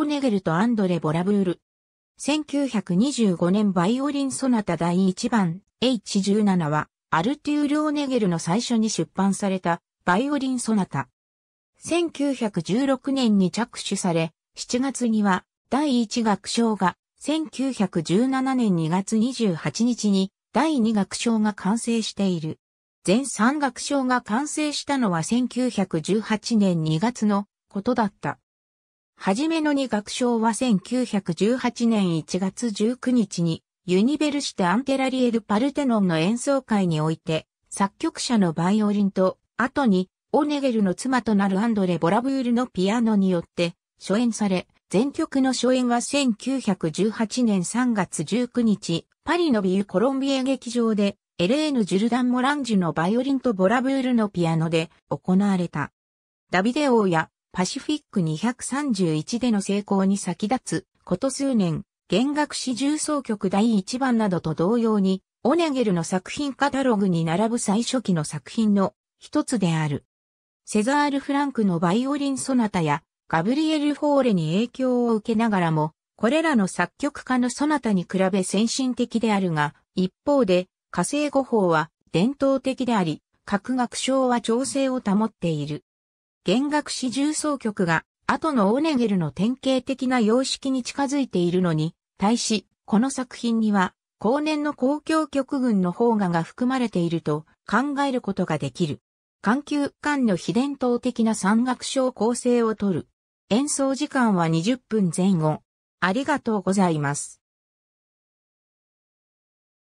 オネゲルとアンドレ・ボラブール。1925年バイオリンソナタ第1番 H17 は、アルティール・オネゲルの最初に出版されたバイオリンソナタ。1916年に着手され、7月には第1楽章が、1917年2月28日に第2楽章が完成している。全3楽章が完成したのは1918年2月のことだった。はじめのに学賞は1918年1月19日に、ユニベルシテアンテラリエル・パルテノンの演奏会において、作曲者のバイオリンと、後に、オネゲルの妻となるアンドレ・ボラブールのピアノによって、初演され、全曲の初演は1918年3月19日、パリのビューコロンビエ劇場で、エレーヌ・ジュルダン・モランジュのバイオリンとボラブールのピアノで行われた。ダビデオやパシフィック231での成功に先立つ、こと数年、弦楽四重奏曲第1番などと同様に、オネゲルの作品カタログに並ぶ最初期の作品の一つである。セザール・フランクのバイオリン・ソナタやガブリエル・フォーレに影響を受けながらも、これらの作曲家のソナタに比べ先進的であるが、一方で、火星語法は伝統的であり、各学章は調整を保っている。弦楽四重奏曲が、後のオネゲルの典型的な様式に近づいているのに、対し、この作品には、後年の公共曲群の方がが含まれていると考えることができる。環球間の非伝統的な三楽章構成をとる。演奏時間は20分前後。ありがとうございます。